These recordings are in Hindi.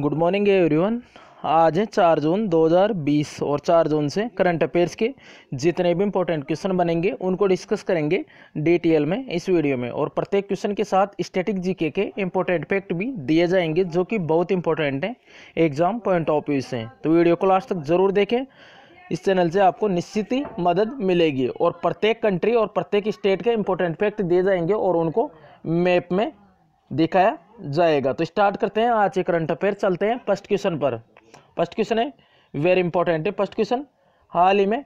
गुड मॉर्निंग एवरीवन आज है चार जून 2020 और चार जून से करंट अफेयर्स के जितने भी इंपॉर्टेंट क्वेश्चन बनेंगे उनको डिस्कस करेंगे डिटेल में इस वीडियो में और प्रत्येक क्वेश्चन के साथ स्टैटिक जीके के इंपॉर्टेंट फैक्ट भी दिए जाएंगे जो कि बहुत इंपॉर्टेंट हैं एग्जाम पॉइंट ऑफ व्यू से तो वीडियो को लास्ट तक ज़रूर देखें इस चैनल से आपको निश्चित ही मदद मिलेगी और प्रत्येक कंट्री और प्रत्येक स्टेट के इंपॉर्टेंट फैक्ट दिए जाएंगे और उनको मैप में दिखाया जाएगा तो स्टार्ट करते हैं आज के करंट अफेयर चलते हैं फर्स्ट क्वेश्चन पर फर्स्ट क्वेश्चन है वेरी इंपॉर्टेंट है फर्स्ट क्वेश्चन हाल ही में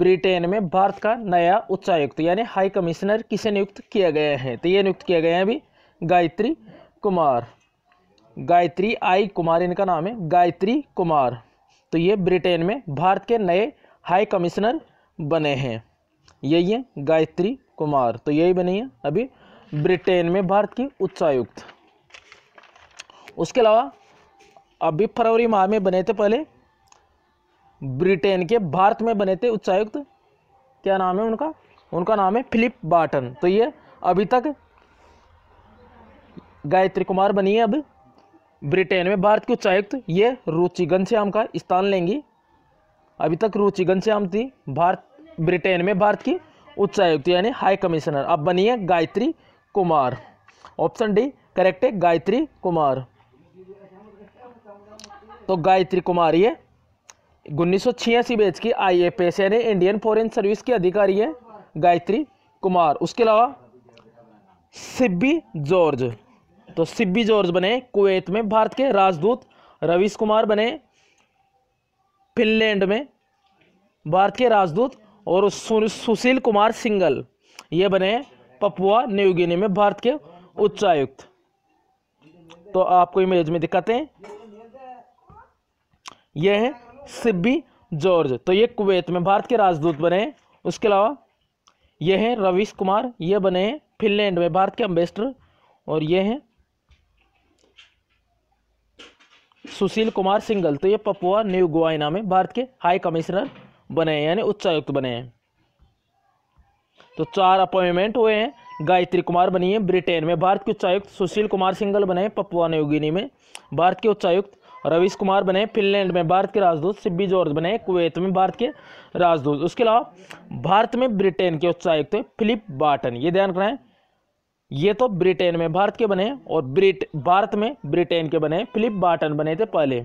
ब्रिटेन में भारत का नया उच्चायुक्त यानी हाई कमिश्नर किसे नियुक्त किया गया है तो ये नियुक्त किया गया है अभी गायत्री कुमार गायत्री आई कुमार इनका नाम है गायत्री कुमार तो ये ब्रिटेन में भारत के नए हाई कमिश्नर बने हैं यही है गायत्री कुमार तो यही बनी है अभी ब्रिटेन में भारत की उच्चायुक्त उसके अलावा अभी फरवरी माह में बने थे पहले ब्रिटेन के भारत में बने थे उच्चायुक्त क्या नाम है उनका उनका नाम है फिलिप बाटन तो ये अभी तक गायत्री कुमार बनी है अब ब्रिटेन में भारत की उच्चायुक्त ये रुचिगन से का स्थान लेंगी अभी तक रुचिगन से थी भारत ब्रिटेन में भारत की उच्चायुक्त यानी हाई कमिश्नर अब बनी है Gayatri Kumar option D correct है गायत्री कुमार तो गायत्री कुमार ये उन्नीस सौ बैच की आई ए पी एस यानी इंडियन फॉरेन सर्विस की अधिकारी है गायत्री कुमार उसके अलावा सिब्बी जॉर्ज तो सिब्बी जॉर्ज बने कुवैत में भारत के राजदूत रवीश कुमार बने फिनलैंड में भारत के राजदूत और सुशील कुमार सिंगल ये बने पपुआ न्यूगिनी में भारत के उच्चायुक्त तो आपको इमेज में दिखाते हैं यह है सिब्बी जॉर्ज तो ये कुवैत में भारत के राजदूत बने हैं उसके अलावा यह है रवीश कुमार ये बने हैं फिनलैंड में भारत के अम्बेसडर और ये हैं सुशील कुमार सिंगल तो ये पपुआ न्यू गुआना में भारत के हाई कमिश्नर बने हैं यानी उच्चायुक्त बने हैं तो चार अपॉइंटमेंट हुए हैं गायत्री कुमार बनी है ब्रिटेन में भारत के उच्चायुक्त सुशील कुमार सिंगल बने पपुआ न्यूगिनी में भारत के उच्चायुक्त रवीश कुमार बने फिनलैंड में भारत के राजदूत सिब्बी जॉर्ज बने कुवैत में भारत के राजदूत उसके अलावा भारत में ब्रिटेन के उच्चायुक्त फिलिप बाटन ये ध्यान है ये तो ब्रिटेन में भारत के बने और ब्रिट भारत में ब्रिटेन के बने फिलिप बाटन बने थे पहले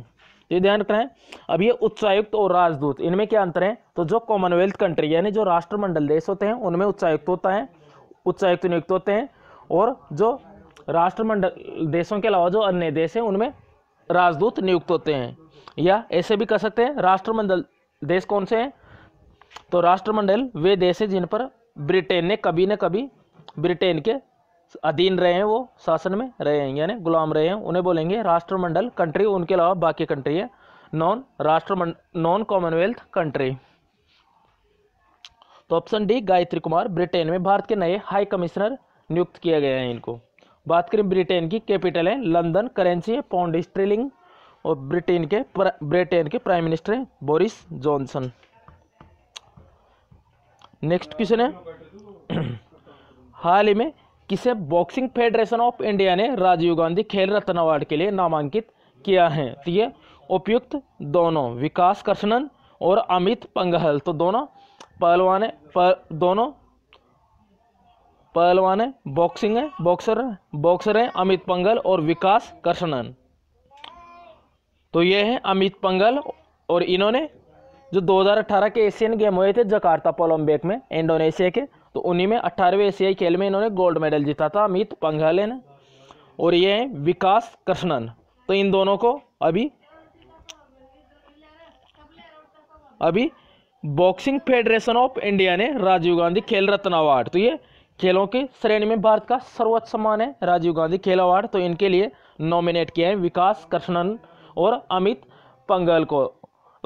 ये ध्यान रखना है अब ये उच्चायुक्त और राजदूत इनमें क्या अंतर है तो जो कॉमनवेल्थ कंट्री यानी जो राष्ट्रमंडल देश होते हैं उनमें उच्चायुक्त होता है उच्चायुक्त नियुक्त होते हैं और जो राष्ट्रमंडल देशों के अलावा जो अन्य देश हैं उनमें राजदूत नियुक्त होते हैं या ऐसे भी कह सकते हैं राष्ट्रमंडल देश कौन से हैं तो राष्ट्रमंडल वे देश हैं जिन पर ब्रिटेन ने कभी न कभी ब्रिटेन के अधीन रहे हैं वो शासन में रहे हैं यानी गुलाम रहे हैं उन्हें बोलेंगे राष्ट्रमंडल कंट्री उनके अलावा बाकी कंट्री है नॉन राष्ट्रमंड नॉन कॉमनवेल्थ कंट्री तो option D Gayatri Kumar Britain में भारत के नए हाई कमिश्नर नियुक्त किया गया है इनको बात करें ब्रिटेन की कैपिटल है लंदन करेंसी है पौंड स्ट्रिलिंग और ब्रिटेन के ब्रिटेन के प्राइम मिनिस्टर हैं बोरिस जॉनसन नेक्स्ट क्वेश्चन है हाल ही में किसे बॉक्सिंग फेडरेशन ऑफ इंडिया ने राजीव गांधी खेल रत्न अवार्ड के लिए नामांकित किया है तो ये उपयुक्त दोनों विकास कृष्णन और अमित पंगहल तो दोनों पहलवान पर, दोनों पहलवान है बॉक्सिंग है बॉक्सर बॉक्सर हैं अमित पंगल और विकास कृष्णन तो ये हैं अमित पंगल और इन्होंने जो 2018 के एशियन गेम हुए थे जकार्ता ओलंपिक में इंडोनेशिया के तो उन्हीं में अट्ठारहवें एशियाई खेल में इन्होंने गोल्ड मेडल जीता था अमित पंघाले ने और ये हैं विकास कृष्णन तो इन दोनों को अभी अभी बॉक्सिंग फेडरेशन ऑफ इंडिया ने राजीव गांधी खेल रत्न अवार्ड तो ये खेलों की श्रेणी में भारत का सर्वोच्च सम्मान है राजीव गांधी खेल अवार्ड तो इनके लिए नॉमिनेट किया है विकास कृष्णन और अमित पंगल को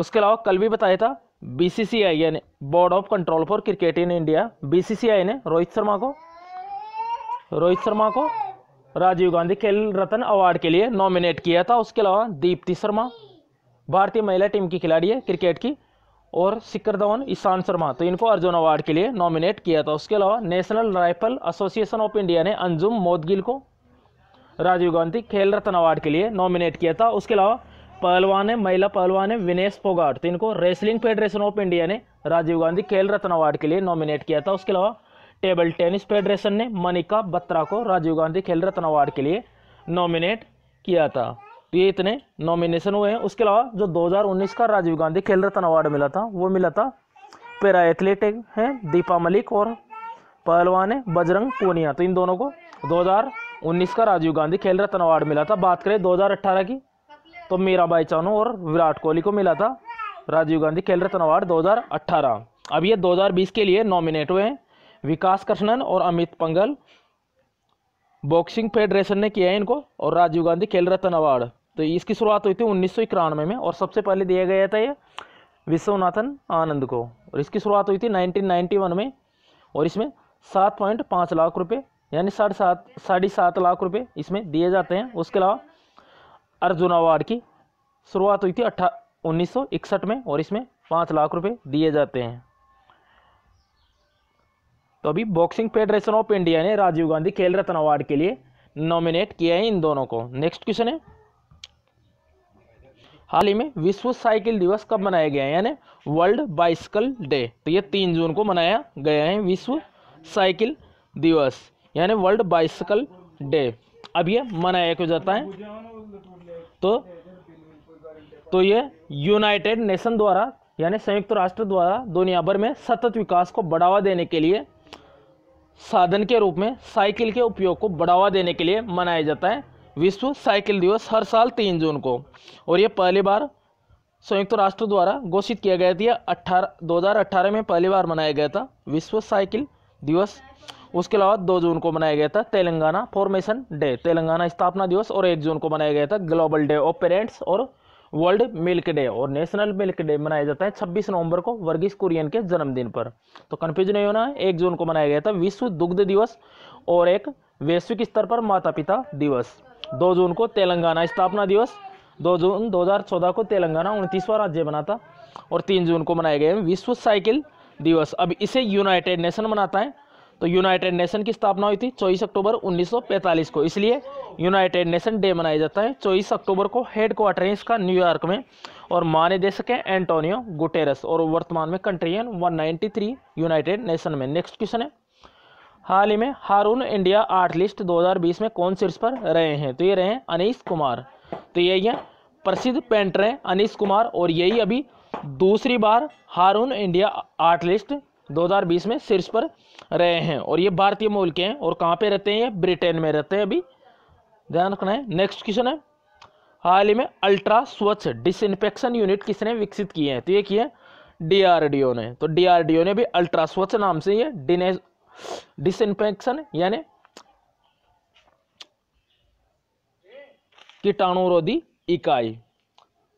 उसके अलावा कल भी बताया था बीसीसीआई यानी board of control for cricket in India BCCI ने रोहित शर्मा को रोहित शर्मा को राजीव गांधी खेल रत्न अवार्ड के लिए नॉमिनेट किया था उसके अलावा दीप्ति शर्मा भारतीय महिला टीम की खिलाड़ी है क्रिकेट की और शिखर धवन ईशान शर्मा तो इनको अर्जुन अवार्ड के लिए नॉमिनेट किया था उसके अलावा national rifle association of India ने अंजुम मोदगिल को राजीव गांधी खेल रत्न अवार्ड के लिए नॉमिनेट किया था उसके अलावा पहलवान है महिला पहलवान है विनेश फोगाट तो इनको रेसलिंग फेडरेशन ऑफ इंडिया ने राजीव गांधी खेल रत्न अवार्ड के लिए नॉमिनेट किया था उसके अलावा टेबल टेनिस फेडरेशन ने मनिका बत्रा को राजीव गांधी खेल रत्न अवार्ड के लिए नॉमिनेट किया था तो ये इतने नॉमिनेशन हुए हैं उसके अलावा जो 2019 का राजीव गांधी खेल रत्न अवार्ड मिला था वो मिला था पैरा एथलीट हैं दीपा मलिक और पहलवान है बजरंग पूनिया तो इन दोनों को 2019 का राजीव गांधी खेल रत्न अवार्ड मिला था बात करें 2018 की तो मीरा बाई चानू और विराट कोहली को मिला था राजीव गांधी खेल रत्न अवार्ड दो अब ये 2020 के लिए नॉमिनेट हुए हैं विकास कृष्णन और अमित पंगल बॉक्सिंग फेडरेशन ने किया है इनको और राजीव गांधी खेल रत्न अवार्ड तो इसकी शुरुआत हुई थी उन्नीस में, में और सबसे पहले दिया गया था ये विश्वनाथन आनंद को और इसकी शुरुआत हुई थी 1991 में और इसमें सात पॉइंट पाँच लाख रुपए यानी साढ़े सात साढ़े सात लाख रुपए इसमें दिए जाते हैं उसके अलावा अर्जुन अवार्ड की शुरुआत हुई थी अट्ठा उन्नीस में और इसमें पाँच लाख रुपए दिए जाते हैं तो अभी बॉक्सिंग फेडरेशन ऑफ इंडिया ने राजीव गांधी खेल रत्न अवार्ड के लिए नॉमिनेट किया है इन दोनों को नेक्स्ट क्वेश्चन है हाल ही में विश्व साइकिल दिवस कब मनाया गया है यानी वर्ल्ड बाइसिकल डे तो ये तीन जून को मनाया गया है विश्व साइकिल दिवस यानी वर्ल्ड बाइसिकल डे अब ये मना एक हो जाता है तो तो ये यूनाइटेड नेशन द्वारा यानी संयुक्त राष्ट्र द्वारा दुनिया भर में सतत विकास को बढ़ावा देने के लिए साधन के रूप में साइकिल के उपयोग को बढ़ावा देने के लिए मनाया जाता है विश्व साइकिल दिवस हर साल तीन जून को और ये पहली बार संयुक्त राष्ट्र द्वारा घोषित किया गया था अठारह दो में पहली बार मनाया गया था विश्व साइकिल दिवस उसके अलावा दो जून को मनाया गया था तेलंगाना फॉर्मेशन डे तेलंगाना स्थापना दिवस और एक जून को मनाया गया था ग्लोबल डे ऑफ पेरेंट्स और वर्ल्ड मिल्क डे और नेशनल मिल्क डे मनाया जाता है 26 नवंबर को वर्गीस कुरियन के जन्मदिन पर तो कन्फ्यूज नहीं होना है एक जून को मनाया गया था विश्व दुग्ध दिवस और एक वैश्विक स्तर पर माता पिता दिवस दो जून को तेलंगाना स्थापना दिवस दो जून 2014 को तेलंगाना उनतीसवां राज्य बना था और तीन जून को मनाया गया विश्व साइकिल दिवस अब इसे यूनाइटेड नेशन मनाता है तो यूनाइटेड नेशन की स्थापना हुई थी चौबीस अक्टूबर 1945 को इसलिए यूनाइटेड नेशन डे मनाया जाता है चौबीस अक्टूबर को हेड क्वार्टर है इसका न्यूयॉर्क में और महानिदेशक है एंटोनियो गुटेरस और वर्तमान में है वन यूनाइटेड नेशन में नेक्स्ट क्वेश्चन है हाल ही में हारून इंडिया आर्ट लिस्ट 2020 में कौन शीर्ष पर रहे हैं तो ये रहे हैं कुमार तो यही है प्रसिद्ध पेंटर हैं अनिश कुमार और यही अभी दूसरी बार हारून इंडिया आर्ट लिस्ट 2020 में शीर्ष पर रहे हैं और ये भारतीय मूल के हैं और कहाँ पे रहते हैं ये ब्रिटेन में रहते हैं अभी ध्यान रखना है नेक्स्ट क्वेश्चन है हाल ही में अल्ट्रा स्वच्छ डिसइनफेक्शन यूनिट किसने विकसित किए हैं तो ये किए डीआरडीओ ने तो डीआरडीओ ने भी अल्ट्रा स्वच्छ नाम से ये डिने डिसइनफेक्शन यानी कीटाणुरोधी इकाई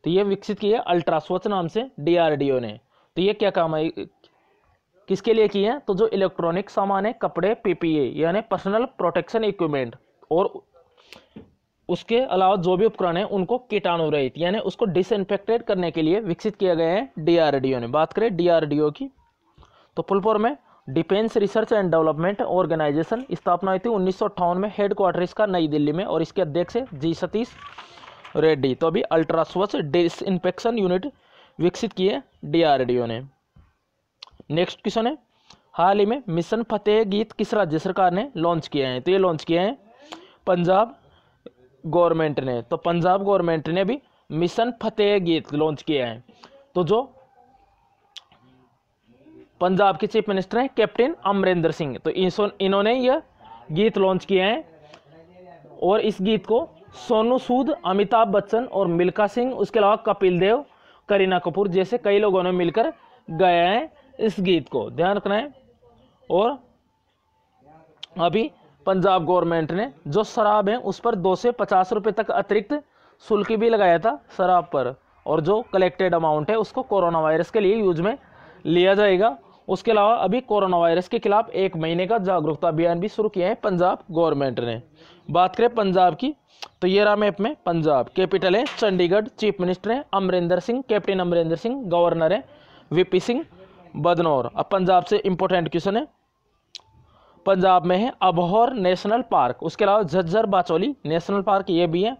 तो ये विकसित किया है अल्ट्रा स्वच्छ नाम से डीआरडीओ ने तो ये क्या काम है किसके लिए की है तो जो इलेक्ट्रॉनिक सामान है कपड़े पीपीए यानी पर्सनल प्रोटेक्शन इक्विपमेंट और उसके अलावा जो भी उपकरण है उनको कीटाणु रहित यानी उसको डिसइनफेक्टेड करने के लिए विकसित किया गया है डीआरडीओ ने बात करें डीआरडीओ की तो फुलपुर में defence research and development organisation स्थापना हुई थी उन्नीस में हेड इसका नई दिल्ली में और इसके अध्यक्ष है जी सतीश रेड्डी तो अभी अल्ट्रास्वच्छ डिसइनफेक्शन यूनिट विकसित किए डीआरडीओ ने नेक्स्ट क्वेश्चन है हाल ही में मिशन फतेह गीत किस राज्य सरकार ने लॉन्च किया है तो ये लॉन्च किया है पंजाब गवर्नमेंट ने तो पंजाब गवर्नमेंट ने भी मिशन फतेह गीत लॉन्च किया है तो जो पंजाब के चीफ मिनिस्टर हैं कैप्टन अमरिंदर सिंह तो इन्होंने यह गीत लॉन्च किया है और इस गीत को सोनू सूद अमिताभ बच्चन और मिल्खा सिंह उसके अलावा कपिल देव करीना कपूर जैसे कई लोगों ने मिलकर गाया है इस गीत को ध्यान रखना है और अभी पंजाब गवर्नमेंट ने जो शराब है उस पर दो से पचास रुपये तक अतिरिक्त शुल्क भी लगाया था शराब पर और जो कलेक्टेड अमाउंट है उसको कोरोना वायरस के लिए यूज में लिया जाएगा उसके अलावा अभी कोरोना वायरस के खिलाफ एक महीने का जागरूकता अभियान भी शुरू किया है पंजाब गवर्नमेंट ने बात करें पंजाब की तो ये रहा मैप में पंजाब कैपिटल है चंडीगढ़ चीफ मिनिस्टर हैं अमरिंदर सिंह कैप्टन अमरिंदर सिंह गवर्नर हैं वीपी सिंह बदनौर अब पंजाब से इम्पोर्टेंट क्वेश्चन है पंजाब में है अबहोर नेशनल पार्क उसके अलावा झज्जर बाचौली नेशनल पार्क ये भी है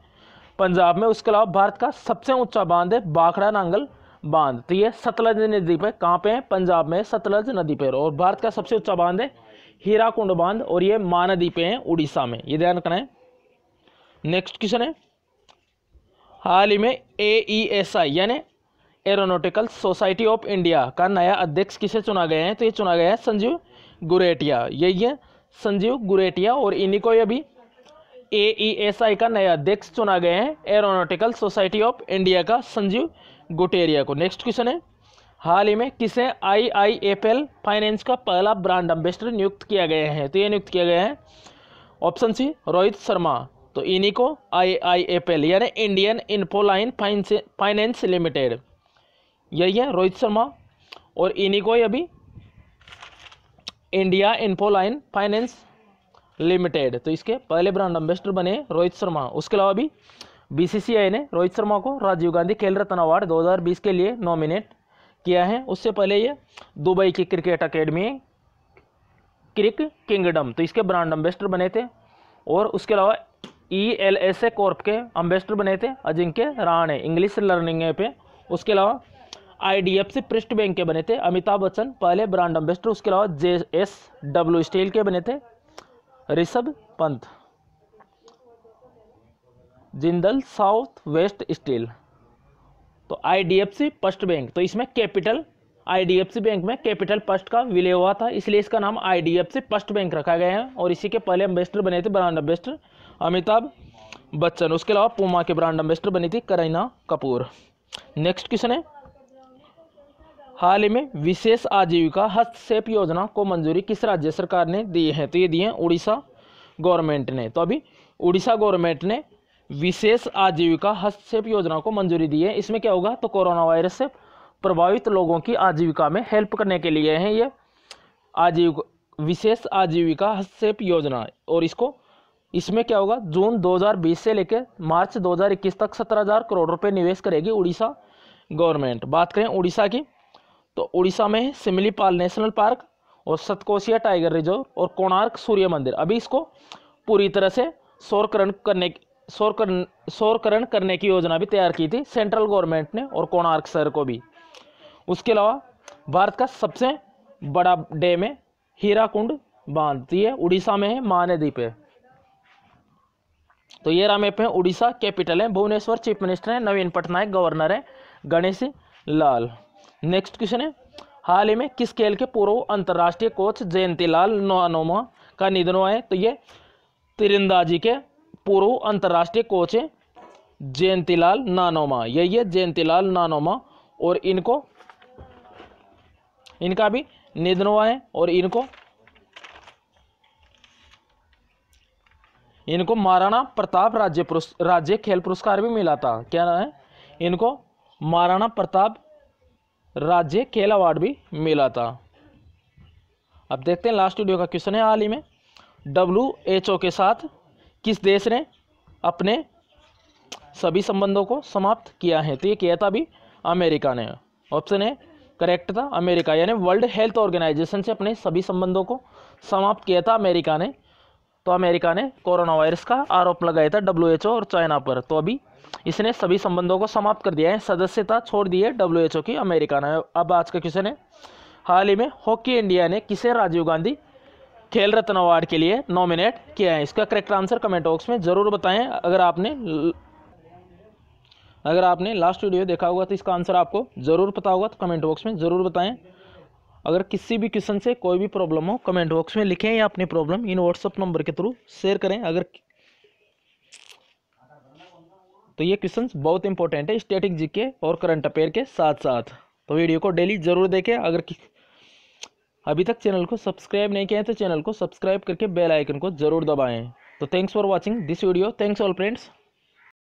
पंजाब में उसके अलावा भारत का सबसे ऊंचा बांध है बाखड़ा नांगल बांध तो ये सतलज नदी पर कहाँ पे है पंजाब में सतलज नदी पर और भारत का सबसे ऊंचा बांध है हीरा कुंड बांध और ये महानदी पे है उड़ीसा में ये ध्यान रखना है नेक्स्ट क्वेश्चन है हाल ही में ए ई एस आई यानी एरोनोटिकल सोसाइटी ऑफ इंडिया का नया अध्यक्ष किसे चुना गया है तो ये चुना गया है संजीव गुरेटिया यही है संजीव गुरेटिया और इन्हीं को अभी ए ई एस आई का नया अध्यक्ष चुना गया है एरोनोटिकल सोसाइटी ऑफ इंडिया का संजीव गुटेरिया को नेक्स्ट क्वेश्चन है हाल ही में किसे I I F L finance का पहला ब्रांड एम्बेसडर नियुक्त किया गया है तो ये नियुक्त किया गया है ऑप्शन सी रोहित शर्मा तो इन्हीं को आई आई एफ एल यानी इंडियन इन्फोलाइन फाइनेंस लिमिटेड यही है रोहित शर्मा और इन्हीं को ही अभी इंडिया इन्फोलाइन फाइनेंस लिमिटेड तो इसके पहले ब्रांड एम्बेसडर बने रोहित शर्मा उसके अलावा भी बीसीसीआई ने रोहित शर्मा को राजीव गांधी खेल रत्न अवार्ड 2020 के लिए नॉमिनेट किया है उससे पहले ये दुबई की क्रिकेट अकेडमी क्रिक किंगडम तो इसके ब्रांड एम्बेसडर बने थे और उसके अलावा E L S A corp के अम्बेसडर बने थे अजिंक्य राणे इंग्लिश लर्निंग पे उसके अलावा आईडीएफसी पृष्ठ बैंक के बने थे अमिताभ बच्चन पहले ब्रांड एम्बेसडर उसके अलावा जे एस डब्ल्यू स्टील के बने थे Rishabh Pant Jindal south west steel तो आईडीएफसी फर्स्ट बैंक तो इसमें कैपिटल आईडीएफसी बैंक में कैपिटल फर्स्ट का विलय हुआ था इसलिए इसका नाम आईडीएफसी पस्ट बैंक रखा गया है और इसी के पहले एम्बेसडर बने थे ब्रांड एम्बेसडर अमिताभ बच्चन उसके अलावा पुमा के ब्रांड एम्बेसडर बनी थी करीना कपूर नेक्स्ट क्वेश्चन है हाल ही में विशेष आजीविका हस्तक्षेप योजना को मंजूरी किस राज्य सरकार ने दी है तो ये दिए हैं उड़ीसा गवर्नमेंट ने तो अभी उड़ीसा गवर्नमेंट ने विशेष आजीविका हस्तक्षेप योजना को मंजूरी दी है इसमें क्या होगा तो कोरोना वायरस से प्रभावित लोगों की आजीविका में हेल्प करने के लिए है ये आजीव विशेष आजीविका हस्तक्षेप योजना और इसको इसमें क्या होगा जून 2020 से लेकर मार्च 2021 तक 17,000 करोड़ रुपए निवेश करेगी उड़ीसा गवर्नमेंट बात करें उड़ीसा की तो उड़ीसा में सिमलीपाल नेशनल पार्क और सतकोसिया टाइगर रिजर्व और कोणार्क सूर्य मंदिर अभी इसको पूरी तरह से शोरकरण करने शोरकरण शोरकरण करने की योजना भी तैयार की थी सेंट्रल गवर्नमेंट ने और कोणार्क शहर को भी उसके अलावा भारत का सबसे बड़ा डैम है हीरा बांध ये उड़ीसा में है महानदीप है तो ये रामेप है उड़ीसा कैपिटल है भुवनेश्वर चीफ मिनिस्टर है नवीन पटनायक गवर्नर है गणेश लाल नेक्स्ट क्वेश्चन है हाल ही में किस खेल के पूर्व अंतर्राष्ट्रीय कोच जयंतीलाल नोनोमा का निधन हुआ है तो ये तिरंदाजी के पूर्व अंतर्राष्ट्रीय कोच है जयंतीलाल नानोमा यही है जयंतीलाल नानोमा और इनको इनका भी निधन हुआ है और इनको इनको महाराणा प्रताप राज्य राज्य खेल पुरस्कार भी मिला था क्या है इनको महाराणा प्रताप राज्य खेल अवार्ड भी मिला था अब देखते हैं लास्ट वीडियो का क्वेश्चन है हाल ही में डब्ल्यू एच ओ के साथ किस देश ने अपने सभी संबंधों को समाप्त किया है तो ये किया था अभी अमेरिका ने ऑप्शन है करेक्ट था अमेरिका यानी वर्ल्ड हेल्थ ऑर्गेनाइजेशन से अपने सभी संबंधों को समाप्त किया था अमेरिका ने तो अमेरिका ने कोरोना वायरस का आरोप लगाया था डब्ल्यू और चाइना पर तो अभी इसने सभी संबंधों को समाप्त कर दिया है सदस्यता छोड़ दी है डब्ल्यू की अमेरिका ने अब आज का क्वेश्चन है हाल ही में हॉकी इंडिया ने किसे राजीव गांधी खेल रत्न अवार्ड के लिए नॉमिनेट किया है इसका करेक्ट आंसर कमेंट बॉक्स में ज़रूर बताएं अगर आपने अगर आपने लास्ट वीडियो देखा होगा तो इसका आंसर आपको ज़रूर पता होगा तो कमेंट बॉक्स में ज़रूर बताएं अगर किसी भी क्वेश्चन से कोई भी प्रॉब्लम हो कमेंट बॉक्स में लिखें या अपनी प्रॉब्लम इन व्हाट्सअप नंबर के थ्रू शेयर करें अगर तो ये क्वेश्चन बहुत इंपॉर्टेंट है स्टेटिक जी के और करंट अफेयर के साथ साथ तो वीडियो को डेली ज़रूर देखें अगर अभी तक चैनल को सब्सक्राइब नहीं किया है तो चैनल को सब्सक्राइब करके बेल आइकन को जरूर दबाएं तो thanks for watching this video thanks all friends